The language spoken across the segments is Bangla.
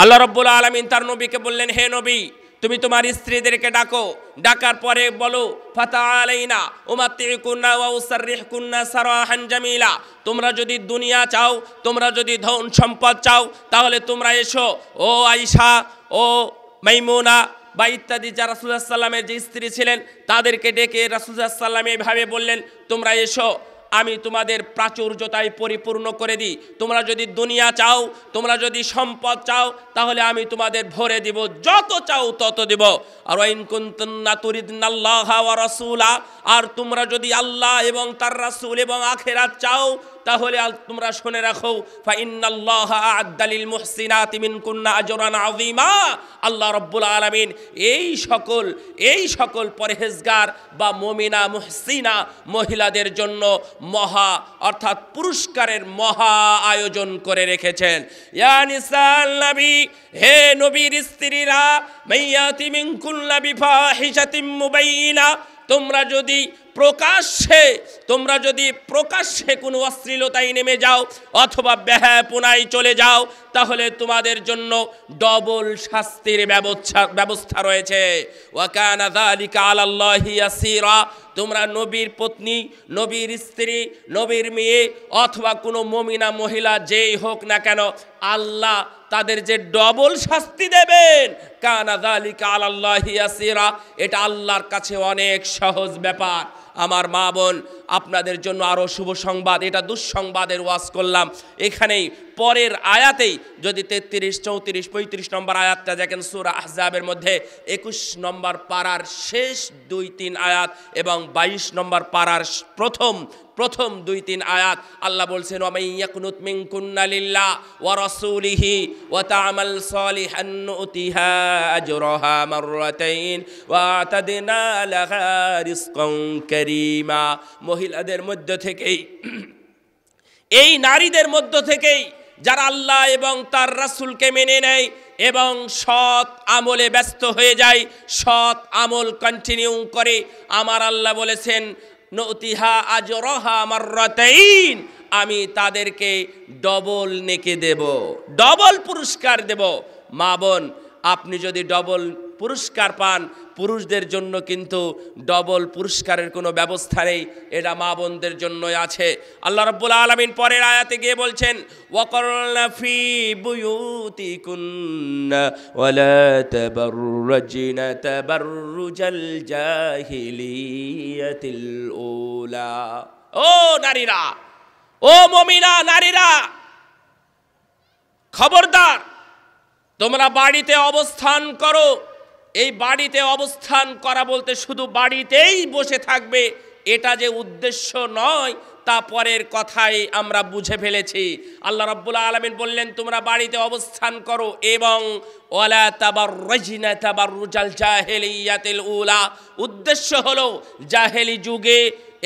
আল্লাহ রব্বুল আলমিন তার নবীকে বললেন হে নবী তুমি তোমার স্ত্রীদেরকে ডাকো ডাকার পরে বলো জামিলা তোমরা যদি দুনিয়া চাও তোমরা যদি ধন সম্পদ চাও তাহলে তোমরা এসো ও আইসা ও মাইমুনা বা ইত্যাদি যা রাসুল্লাহ সাল্লামের যে স্ত্রী ছিলেন তাদেরকে ডেকে রাসুল্লাহ সাল্লাম এইভাবে বললেন তোমরা এসো আমি তোমাদের প্রাচুর্যতায় পরিপূর্ণ করে দিই তোমরা যদি দুনিয়া চাও তোমরা যদি সম্পদ চাও তাহলে আমি তোমাদের ভরে দিব যত চাও তত দিব আর আর তোমরা যদি আল্লাহ এবং তার রাসুল এবং আখেরাত চাও তাহলে তোমরা শুনে রাখো কুন্না আল্লাহ রব্বুল আলমিন এই সকল এই সকল পরহেজগার বা মমিনা মুহসিনা মহিলাদের জন্য মহা অর্থাৎ পুরস্কারের মহা আয়োজন করে রেখেছেন হে নবীর স্ত্রীরা তোমরা যদি প্রকাশ্যে তোমরা যদি প্রকাশ্যে কোনো অশ্লীলতায় নেমে যাও অথবা পুনায় চলে যাও তাহলে তোমাদের জন্য ডবল শাস্তির ব্যবস্থা ব্যবস্থা রয়েছে তোমরা নবীর পত্নী নবীর স্ত্রী নবীর মেয়ে অথবা কোনো মমিনা মহিলা যেই হোক না কেন আল্লাহ তাদের যে ডবল শাস্তি দেবেন কানা দালিকা আল্লাহ এটা আল্লাহর কাছে অনেক সহজ ব্যাপার আমার মা বোন আপনাদের জন্য আরও শুভ সংবাদ এটা দুঃসংবাদের ওয়াজ করলাম এখানেই পরের আয়াতেই যদি তেত্রিশ চৌত্রিশ পঁয়ত্রিশ নম্বর আয়াতটা দেখেন সুর আহজাবের মধ্যে একুশ নম্বর পাড়ার শেষ দুই তিন আয়াত এবং বাইশ নম্বর পাড়ার প্রথম প্রথম দুই তিন আয়াত আল্লাহ বলছেন কুন্নালিল্লাহ ওয়া মহিলাদের মধ্য থেকেই এই নারীদের মধ্য থেকেই যারা আল্লাহ এবং তার রাসুলকে মেনে নেয় এবং সৎ আমলে ব্যস্ত হয়ে যায় সৎ আমল কন্টিনিউ করে আমার আল্লাহ বলেছেন নতিহা আজরহা মাররাতাইন আমি তাদেরকে ডবল নেকে দেব ডবল পুরস্কার দেব মা বোন আপনি যদি ডবল পুরস্কার পান পুরুষদের জন্য কিন্তু ডবল পুরস্কারের কোনো ব্যবস্থা নেই এটা মা বোনদের জন্যই আছে আল্লাহ রব্বুল আলমিন পরের আয়াতে গিয়ে বলছেন ও নারীরা ও মমিনা নারীরা খবরদার তোমরা বাড়িতে অবস্থান করো এই বাড়িতে অবস্থান করা বলতে শুধু বাড়িতেই বসে থাকবে এটা যে উদ্দেশ্য নয় তা পরের কথাই আমরা বুঝে ফেলেছি আল্লাহ রব্বুল আলমিন বললেন তোমরা বাড়িতে অবস্থান করো এবং উদ্দেশ্য হলো জাহেলি যুগে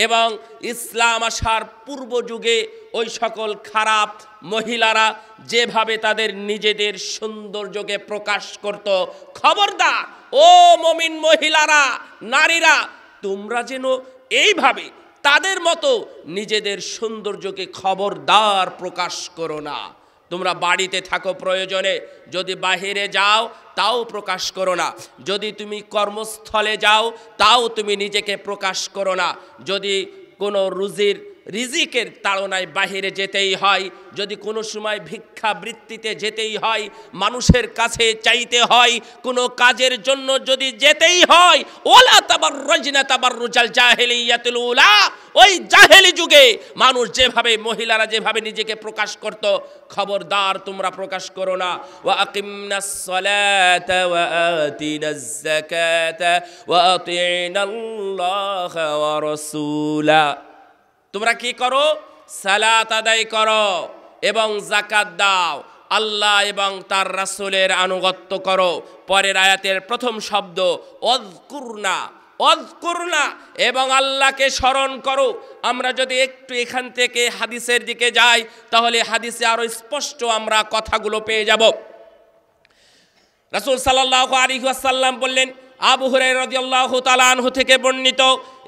এবং ইসলাম আসার পূর্ব যুগে ওই সকল খারাপ মহিলারা যেভাবে তাদের নিজেদের সৌন্দর্যকে প্রকাশ করত খবরদার ও মমিন মহিলারা নারীরা তোমরা যেন এইভাবে তাদের মতো নিজেদের সৌন্দর্যকে খবরদার প্রকাশ করো না তোমরা বাড়িতে থাকো প্রয়োজনে যদি বাহিরে যাও তাও প্রকাশ করো না যদি তুমি কর্মস্থলে যাও তাও তুমি নিজেকে প্রকাশ করো না যদি কোনো রুজির রিজিকের তাড়নায় বাহিরে যেতেই হয় যদি কোনো সময় ভিক্ষাবৃত্তিতে যেতেই হয় মানুষের কাছে চাইতে হয় কোনো কাজের জন্য যদি যেতেই হয় ওলা তাবার রজনা তাবার রুজাল জাহেলিয়াতুল উলা ওই জাহেলি যুগে মানুষ যেভাবে মহিলারা যেভাবে নিজেকে প্রকাশ করত খবরদার তোমরা প্রকাশ করো না ওয়া আকিমনা সলাতা ওয়া ওয়া আতিনা আল্লাহ ওয়া রাসূলা তোমরা কি করো সালাত আদায় করো এবং জাকাত দাও আল্লাহ এবং তার রাসুলের আনুগত্য করো পরের আয়াতের প্রথম শব্দ অদকুরনা অদকুরনা এবং আল্লাহকে স্মরণ করো আমরা যদি একটু এখান থেকে হাদিসের দিকে যাই তাহলে হাদিসে আরও স্পষ্ট আমরা কথাগুলো পেয়ে যাব রাসুল সাল্লাহ আলী আসাল্লাম বললেন আবু হুরাই রদিয়াল্লাহু তালানহু থেকে বর্ণিত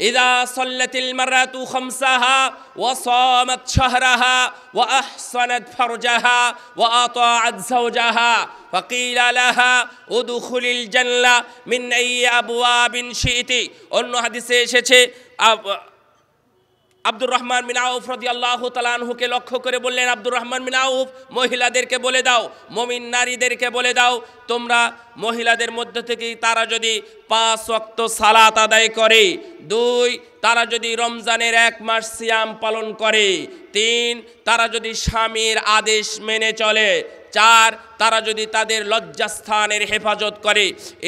ইদা সল্লাতিল মারাতু খামসাহা ওয়া সামাত শাহরাহা ওয়া আহসানাত ফারজাহা ওয়া আতাআত যাওজাহা فقيل لها ادخل الجنة من أي أبواب شئت অন্য হাদিসে এসেছে আব্দুর রহমান বিন রদি আল্লাহ তালানহুকে লক্ষ্য করে বললেন আব্দুর রহমান মিনাউফ মহিলাদেরকে বলে দাও মমিন নারীদেরকে বলে দাও তোমরা মহিলাদের মধ্য থেকে তারা যদি পাঁচ অক্ত সালাত আদায় করে দুই তারা যদি রমজানের এক মাস সিয়াম পালন করে তিন তারা যদি স্বামীর আদেশ মেনে চলে চার তারা যদি তাদের লজ্জাস্থানের হেফাজত করে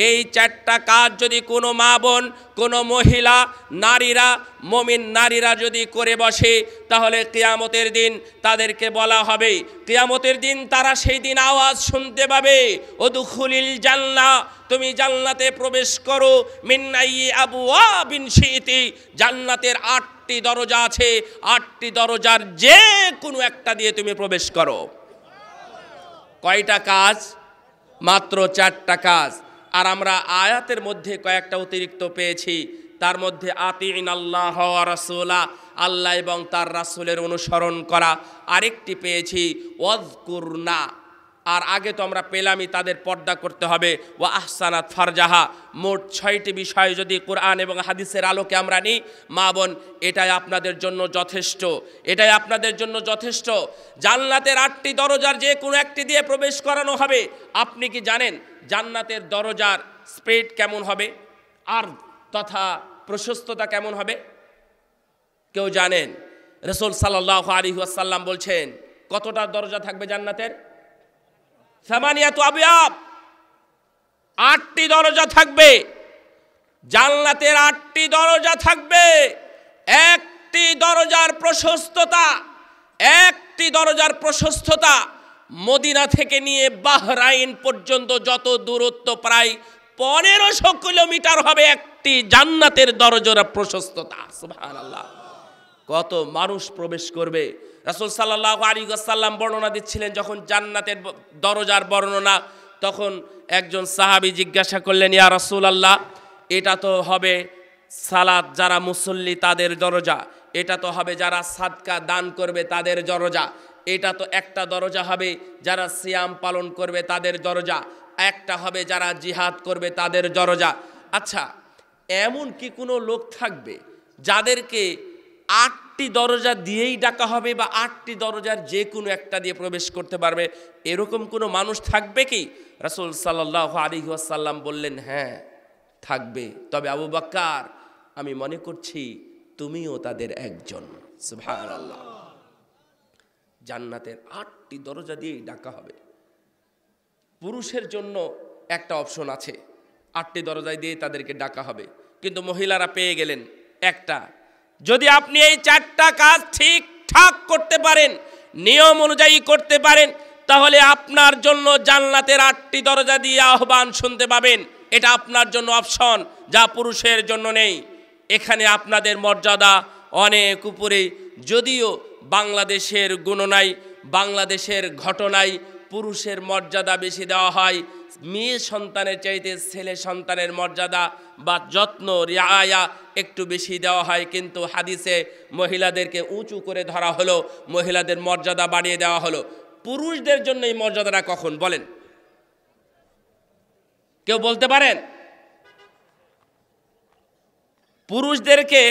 এই চারটা কাজ যদি কোনো মা বোন কোনো মহিলা নারীরা মমিন নারীরা যদি করে বসে তাহলে কেয়ামতের দিন তাদেরকে বলা হবে কেয়ামতের দিন তারা সেই দিন আওয়াজ শুনতে পাবে ও দুখুলিল যা আল্লাহ তুমি জান্নাতে প্রবেশ করো মিন্নাই আবু বিন শীতি জান্নাতের আটটি দরজা আছে আটটি দরজার যে কোনো একটা দিয়ে তুমি প্রবেশ করো কয়টা কাজ মাত্র চারটা কাজ আর আমরা আয়াতের মধ্যে কয়েকটা অতিরিক্ত পেয়েছি তার মধ্যে আতিন আল্লাহ রাসোলা আল্লাহ এবং তার রাসুলের অনুসরণ করা আরেকটি পেয়েছি না আর আগে তো আমরা পেলামই তাদের পর্দা করতে হবে ও আহসানাত ফারজাহা মোট ছয়টি বিষয় যদি কোরআন এবং হাদিসের আলোকে আমরা নিই মা বোন এটাই আপনাদের জন্য যথেষ্ট এটাই আপনাদের জন্য যথেষ্ট জান্নাতের আটটি দরজার যে কোনো একটি দিয়ে প্রবেশ করানো হবে আপনি কি জানেন জান্নাতের দরজার স্প্রেড কেমন হবে আর তথা প্রশস্ততা কেমন হবে কেউ জানেন রসুল সাল্লাহ আলী আসাল্লাম বলছেন কতটা দরজা থাকবে জান্নাতের সামানিয়াত আবিয়াব আটটি দরজা থাকবে জান্নাতের আটটি দরজা থাকবে একটি দরজার প্রশস্ততা একটি দরজার প্রশস্ততা মদিনা থেকে নিয়ে বাহরাইন পর্যন্ত যত দূরত্ব প্রায় পনেরোশো কিলোমিটার হবে একটি জান্নাতের দরজার প্রশস্ততা কত মানুষ প্রবেশ করবে রাসুল সাল্লাহ আলিগাসাল্লাম বর্ণনা দিচ্ছিলেন যখন জান্নাতের দরজার বর্ণনা তখন একজন সাহাবি জিজ্ঞাসা করলেন ইয়া রাসুল আল্লাহ এটা তো হবে সালাদ যারা মুসল্লি তাদের দরজা এটা তো হবে যারা সাদকা দান করবে তাদের দরজা এটা তো একটা দরজা হবে যারা সিয়াম পালন করবে তাদের দরজা একটা হবে যারা জিহাদ করবে তাদের দরজা আচ্ছা এমন কি কোনো লোক থাকবে যাদেরকে আট আটটি দরজা দিয়েই ডাকা হবে বা আটটি দরজার যে কোনো একটা দিয়ে প্রবেশ করতে পারবে এরকম কোনো মানুষ থাকবে কি রাসুল সাল্লাহ আলিহাসাল্লাম বললেন হ্যাঁ থাকবে তবে আবু বাক্কার আমি মনে করছি তুমিও তাদের একজন জান্নাতের আটটি দরজা দিয়েই ডাকা হবে পুরুষের জন্য একটা অপশন আছে আটটি দরজায় দিয়ে তাদেরকে ডাকা হবে কিন্তু মহিলারা পেয়ে গেলেন একটা যদি আপনি এই চারটা কাজ ঠিকঠাক করতে পারেন নিয়ম অনুযায়ী করতে পারেন তাহলে আপনার জন্য জান্নাতের আটটি দরজা দিয়ে আহ্বান শুনতে পাবেন এটা আপনার জন্য অপশন যা পুরুষের জন্য নেই এখানে আপনাদের মর্যাদা অনেক উপরে যদিও বাংলাদেশের গুণনায় বাংলাদেশের ঘটনায় পুরুষের মর্যাদা বেশি দেওয়া হয় মেয়ে সন্তানের চাইতে ছেলে সন্তানের মর্যাদা বা যত্ন রিয়ায়া একটু বেশি দেওয়া হয় কিন্তু হাদিসে মহিলাদেরকে উঁচু করে ধরা হলো মহিলাদের মর্যাদা বাড়িয়ে দেওয়া হলো পুরুষদের জন্য এই মর্যাদাটা কখন বলেন কেউ বলতে পারেন পুরুষদেরকে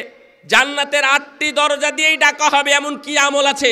জান্নাতের আটটি দরজা দিয়েই ডাকা হবে এমন কি আমল আছে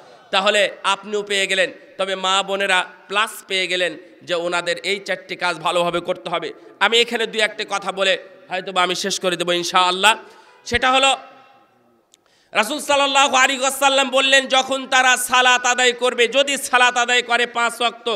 তাহলে আপনিও পেয়ে গেলেন তবে মা বোনেরা প্লাস পেয়ে গেলেন যে ওনাদের এই চারটি কাজ ভালোভাবে করতে হবে আমি এখানে দুই একটি কথা বলে হয়তো বা আমি শেষ করে দেবো ইনশাআল্লাহ সেটা হলো রাসুল সাল্লাহ আলী বললেন যখন তারা সালাত আদায় করবে যদি সালাত আদায় করে পাঁচ অক্ত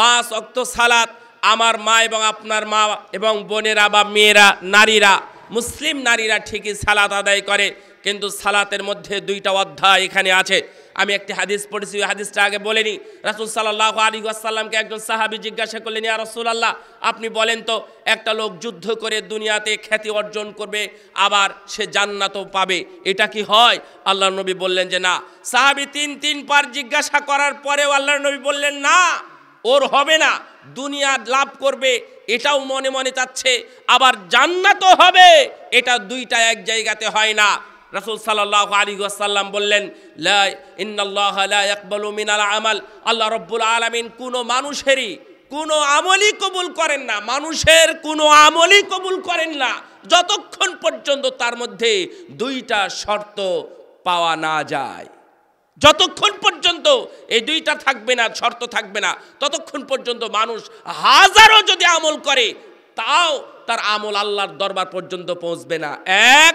পাঁচ অক্ত সালাত আমার মা এবং আপনার মা এবং বোনেরা বা মেয়েরা নারীরা মুসলিম নারীরা ঠিকই সালাত আদায় করে কিন্তু সালাতের মধ্যে দুইটা অধ্যায় এখানে আছে আমি একটি হাদিস পড়েছি ওই হাদিসটা আগে বলিনি রাসুল সাল্লাহ আলী আসাল্লামকে একজন সাহাবি জিজ্ঞাসা করলেন আর রসুল আল্লাহ আপনি বলেন তো একটা লোক যুদ্ধ করে দুনিয়াতে খ্যাতি অর্জন করবে আবার সে জান্নাতও পাবে এটা কি হয় আল্লাহ নবী বললেন যে না সাহাবি তিন তিন পার জিজ্ঞাসা করার পরেও আল্লাহ নবী বললেন না ওর হবে না দুনিয়া লাভ করবে এটাও মনে মনে চাচ্ছে আবার জান্নাতও হবে এটা দুইটা এক জায়গাতে হয় না রাসুল সাল্লাহ আলী আসাল্লাম বললেন ইন্নাল্লাহ মিনাল আমাল আল্লাহ রব্বুল আলমিন কোনো মানুষেরই কোনো আমলই কবুল করেন না মানুষের কোনো আমলই কবুল করেন না যতক্ষণ পর্যন্ত তার মধ্যে দুইটা শর্ত পাওয়া না যায় যতক্ষণ পর্যন্ত এই দুইটা থাকবে না শর্ত থাকবে না ততক্ষণ পর্যন্ত মানুষ হাজারও যদি আমল করে তাও তার আমল আল্লাহর দরবার পর্যন্ত পৌঁছবে না এক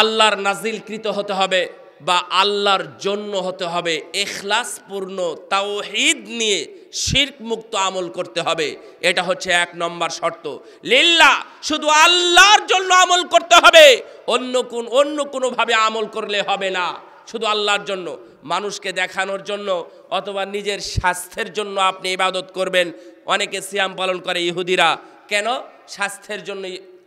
আল্লাহর নাজিলকৃত হতে হবে বা আল্লাহর জন্য হতে হবে এখলাসপূর্ণ তাওহিদ নিয়ে শির্ক মুক্ত আমল করতে হবে এটা হচ্ছে এক নম্বর শর্ত লিল্লা শুধু আল্লাহর জন্য আমল করতে হবে অন্য কোন অন্য কোনোভাবে আমল করলে হবে না শুধু আল্লাহর জন্য মানুষকে দেখানোর জন্য অথবা নিজের স্বাস্থ্যের জন্য আপনি ইবাদত করবেন অনেকে সিয়াম পালন করে ইহুদিরা কেন স্বাস্থ্যের জন্য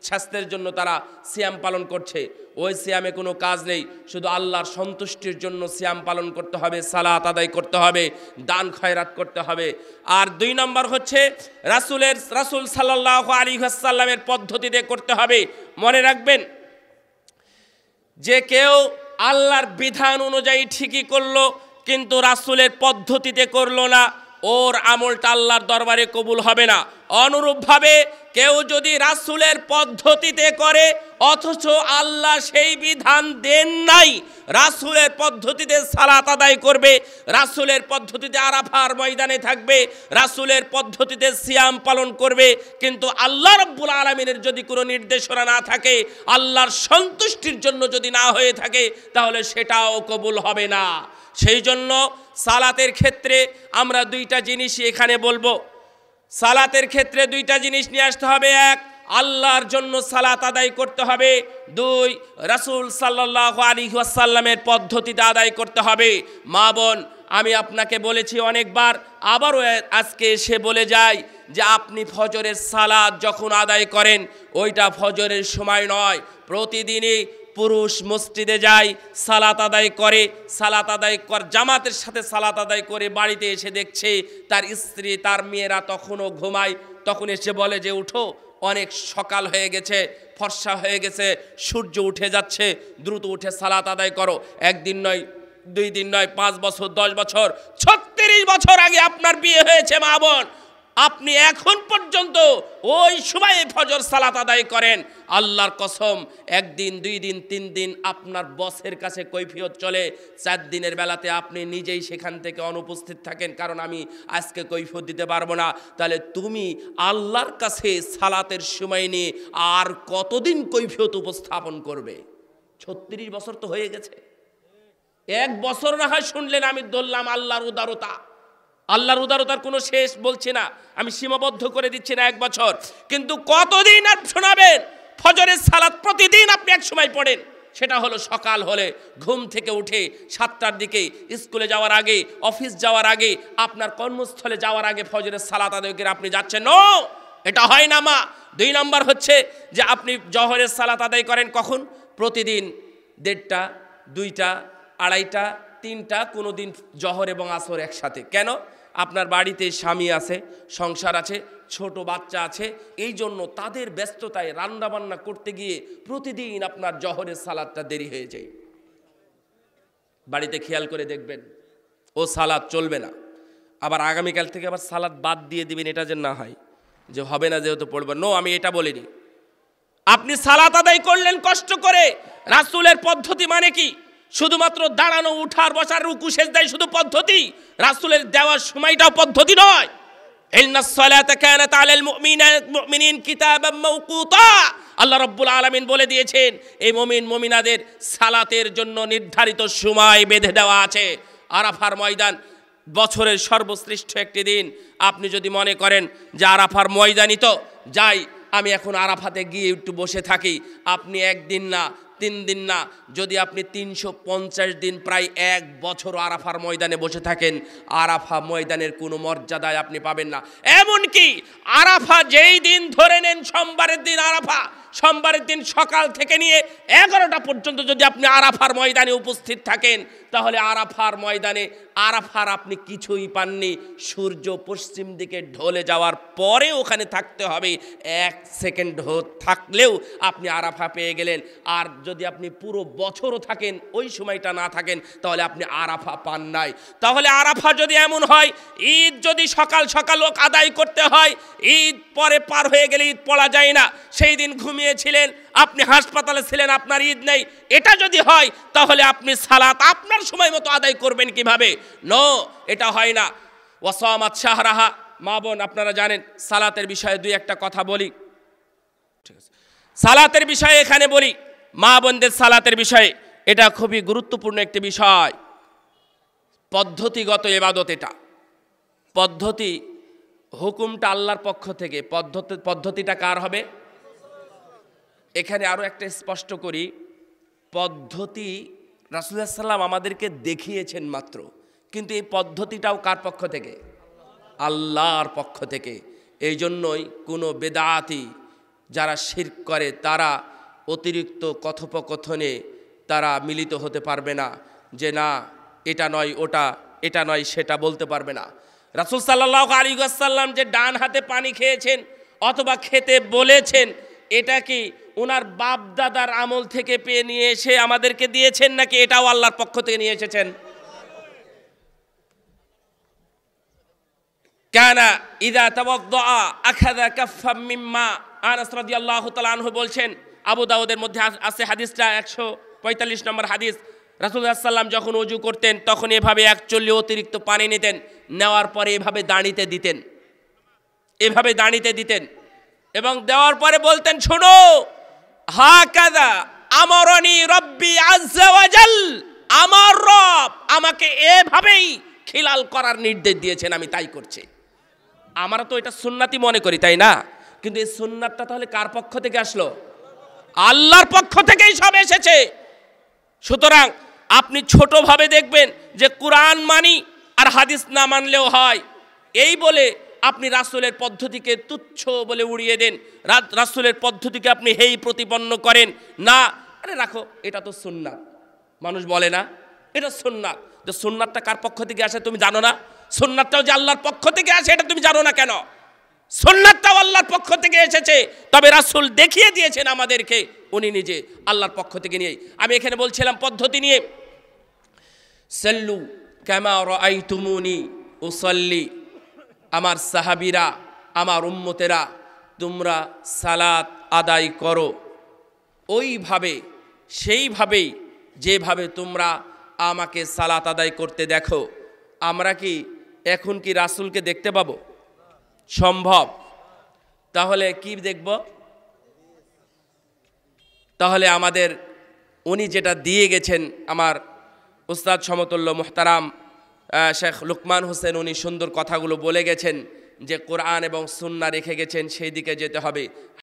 স্বাস্থ্যের জন্য তারা সিয়াম পালন করছে ওই সিয়ামে কোনো কাজ নেই শুধু আল্লাহর সন্তুষ্টির জন্য সিয়াম পালন করতে হবে সালাত আদায় করতে হবে দান খয়রাত করতে হবে আর দুই নম্বর হচ্ছে রাসুলের রাসুল সাল্লাহ আলী হাসাল্লামের পদ্ধতিতে করতে হবে মনে রাখবেন যে কেউ আল্লাহর বিধান অনুযায়ী ঠিকই করলো কিন্তু রাসুলের পদ্ধতিতে করলো না ওর আমলটা আল্লাহর দরবারে কবুল হবে না অনুরূপভাবে কেউ যদি রাসুলের পদ্ধতিতে করে অথচ আল্লাহ সেই বিধান দেন নাই রাসুলের পদ্ধতিতে সালাত আদায় করবে রাসুলের পদ্ধতিতে আরাফার ময়দানে থাকবে রাসুলের পদ্ধতিতে সিয়াম পালন করবে কিন্তু আল্লাহ রব্বুল আলমিনের যদি কোনো নির্দেশনা না থাকে আল্লাহর সন্তুষ্টির জন্য যদি না হয়ে থাকে তাহলে সেটাও কবুল হবে না সেই জন্য সালাতের ক্ষেত্রে আমরা দুইটা জিনিস এখানে বলবো সালাতের ক্ষেত্রে দুইটা জিনিস নিয়ে আসতে হবে এক আল্লাহর জন্য সালাত আদায় করতে হবে দুই রাসুল সাল্লাহ আলী ওয়াসাল্লামের পদ্ধতিতে আদায় করতে হবে মা বোন আমি আপনাকে বলেছি অনেকবার আবারও আজকে এসে বলে যায় যে আপনি ফজরের সালাদ যখন আদায় করেন ওইটা ফজরের সময় নয় প্রতিদিনই পুরুষ মসজিদে যায় সালাত আদায় করে সালাত আদায় কর জামাতের সাথে সালাত আদায় করে বাড়িতে এসে দেখছে তার স্ত্রী তার মেয়েরা তখনও ঘুমায় তখন এসে বলে যে উঠো অনেক সকাল হয়ে গেছে ফর্সা হয়ে গেছে সূর্য উঠে যাচ্ছে দ্রুত উঠে সালাত আদায় করো একদিন নয় দুই দিন নয় পাঁচ বছর দশ বছর ছত্রিশ বছর আগে আপনার বিয়ে হয়েছে মা বোন আপনি এখন পর্যন্ত ওই সময়ে ফজর সালাত আদায় করেন আল্লাহর কসম একদিন দুই দিন তিন দিন আপনার বসের কাছে কৈফিয়ত চলে চার দিনের বেলাতে আপনি নিজেই সেখান থেকে অনুপস্থিত থাকেন কারণ আমি আজকে কৈফিয়ত দিতে পারবো না তাহলে তুমি আল্লাহর কাছে সালাতের সময় নিয়ে আর কতদিন কৈফিয়ত উপস্থাপন করবে ছত্রিশ বছর তো হয়ে গেছে এক বছর না হয় শুনলেন আমি ধরলাম আল্লাহর উদারতা আল্লাহর উদারতার কোনো শেষ বলছি না আমি সীমাবদ্ধ করে দিচ্ছি না এক বছর কিন্তু কতদিন আর শোনাবেন ফজরের সালাত প্রতিদিন আপনি এক সময় পড়েন সেটা হলো সকাল হলে ঘুম থেকে উঠে সাতটার দিকে স্কুলে যাওয়ার আগে অফিস যাওয়ার আগে আপনার কর্মস্থলে যাওয়ার আগে ফজরের সালাত আদায় করে আপনি যাচ্ছেন নো এটা হয় না মা দুই নম্বর হচ্ছে যে আপনি জহরের সালাত আদায় করেন কখন প্রতিদিন দেড়টা দুইটা আড়াইটা তিনটা কোনো দিন জহর এবং আসর একসাথে কেন আপনার বাড়িতে স্বামী আছে সংসার আছে ছোট বাচ্চা আছে এই জন্য তাদের ব্যস্ততায় রান্নাবান্না করতে গিয়ে প্রতিদিন আপনার জহরের সালাদটা দেরি হয়ে যায় বাড়িতে খেয়াল করে দেখবেন ও সালাদ চলবে না আবার আগামীকাল থেকে আবার সালাদ বাদ দিয়ে দিবেন এটা যে না হয় যে হবে না যেহেতু পড়বে নো আমি এটা বলিনি আপনি সালাত আদায় করলেন কষ্ট করে রাসুলের পদ্ধতি মানে কি শুধুমাত্র দাঁড়ানো উঠার বসার রুকু সেজদাই শুধু পদ্ধতি রাসুলের দেওয়ার সময়টাও পদ্ধতি নয় আল্লাহ রব্বুল আলমিন বলে দিয়েছেন এই মমিন মমিনাদের সালাতের জন্য নির্ধারিত সময় বেঁধে দেওয়া আছে আরাফার ময়দান বছরের সর্বশ্রেষ্ঠ একটি দিন আপনি যদি মনে করেন যে আরাফার ময়দানই তো যাই আমি এখন আরাফাতে গিয়ে একটু বসে থাকি আপনি একদিন না তিন দিন না যদি আপনি তিনশো দিন প্রায় এক বছর আরাফার ময়দানে বসে থাকেন আরাফা ময়দানের কোনো মর্যাদায় আপনি পাবেন না এমনকি আরাফা যেই দিন ধরে নেন সোমবারের দিন আরাফা সোমবারের দিন সকাল থেকে নিয়ে এগারোটা পর্যন্ত যদি আপনি আরাফার ময়দানে উপস্থিত থাকেন তাহলে আরাফার ময়দানে আরাফার আপনি কিছুই পাননি সূর্য পশ্চিম দিকে ঢলে যাওয়ার পরে ওখানে থাকতে হবে এক সেকেন্ড থাকলেও আপনি আরাফা পেয়ে গেলেন আর যদি আপনি পুরো বছরও থাকেন ওই সময়টা না থাকেন তাহলে আপনি আরাফা পান নাই তাহলে আরাফা যদি এমন হয় ঈদ যদি সকাল সকাল লোক আদায় করতে হয় ঈদ পরে পার হয়ে গেলে ঈদ পড়া যায় না সেই দিন ঘুমিয়ে গিয়েছিলেন আপনি হাসপাতালে ছিলেন আপনার ঈদ নেই এটা যদি হয় তাহলে আপনি সালাত আপনার সময় মতো আদায় করবেন কিভাবে ন এটা হয় না ওয়াসামাত শাহরাহা মা বোন আপনারা জানেন সালাতের বিষয়ে দুই একটা কথা বলি ঠিক আছে সালাতের বিষয়ে এখানে বলি মা বোনদের সালাতের বিষয়ে এটা খুবই গুরুত্বপূর্ণ একটি বিষয় পদ্ধতিগত এবাদত এটা পদ্ধতি হুকুমটা আল্লাহর পক্ষ থেকে পদ্ধতি পদ্ধতিটা কার হবে এখানে আরও একটা স্পষ্ট করি পদ্ধতি রাসুল্লাহ সাল্লাম আমাদেরকে দেখিয়েছেন মাত্র কিন্তু এই পদ্ধতিটাও কার পক্ষ থেকে আল্লাহর পক্ষ থেকে এই জন্যই কোনো বেদাতি যারা শির করে তারা অতিরিক্ত কথোপকথনে তারা মিলিত হতে পারবে না যে না এটা নয় ওটা এটা নয় সেটা বলতে পারবে না রাসুল সাল্লাহ আলী সাল্লাম যে ডান হাতে পানি খেয়েছেন অথবা খেতে বলেছেন এটা কি ওনার বাপ দাদার আমল থেকে পেয়ে নিয়ে এসে আমাদেরকে দিয়েছেন নাকি এটাও আল্লাহর পক্ষ থেকে নিয়ে এসেছেন কানা ইদা তাওয়াদ্দা আখাযা কাফফাম মিম্মা আনাস রাদিয়াল্লাহু তাআলা আনহু বলছেন আবু দাউদের মধ্যে আছে হাদিসটা একশো পঁয়তাল্লিশ নম্বর হাদিস রাসূলুল্লাহ যখন ওযু করতেন তখন এভাবে একচল্লি অতিরিক্ত পানি নিতেন নেওয়ার পরে এভাবে দাঁড়িতে দিতেন এভাবে দাঁড়িতে দিতেন এবং দেওয়ার পরে বলতেন শোনো হাকাদা আমরনি রব্বি আজ্জাওয়াজাল আমার রব আমাকে এভাবেই খিলাল করার নির্দেশ দিয়েছেন আমি তাই করছি আমরা তো এটা সুন্নাতি মনে করি তাই না কিন্তু এই সুন্নাতটা তাহলে কার পক্ষ থেকে আসলো আল্লাহর পক্ষ থেকেই সব এসেছে সুতরাং আপনি ছোটোভাবে দেখবেন যে কোরআন মানি আর হাদিস না মানলেও হয় এই বলে আপনি রাসুলের পদ্ধতিকে তুচ্ছ বলে উড়িয়ে দেন রাসুলের পদ্ধতিকে আপনি হেই প্রতিপন্ন করেন না আরে রাখো এটা তো সুন্নাত মানুষ বলে না এটা সুন্নাত যে সুন্নাতটা কার পক্ষ থেকে আসে তুমি জানো না সুন্নাতটাও যে আল্লাহর পক্ষ থেকে আসে এটা তুমি জানো না কেন সুন্নাতটাও আল্লাহর পক্ষ থেকে এসেছে তবে রাসুল দেখিয়ে দিয়েছেন আমাদেরকে উনি নিজে আল্লাহর পক্ষ থেকে নিয়ে আমি এখানে বলছিলাম পদ্ধতি নিয়ে সাল্লু ক্যামা রাই তুমুনি উসল্লি আমার সাহাবিরা আমার উম্মতেরা তোমরা সালাত আদায় করো ওইভাবে সেইভাবেই যেভাবে তোমরা আমাকে সালাত আদায় করতে দেখো আমরা কি এখন কি রাসুলকে দেখতে পাবো সম্ভব তাহলে কি দেখব তাহলে আমাদের উনি যেটা দিয়ে গেছেন আমার উস্তাদ সমতুল্য মোহতারাম শেখ লুকমান হোসেন উনি সুন্দর কথাগুলো বলে গেছেন যে কোরআন এবং সুন্না রেখে গেছেন সেই দিকে যেতে হবে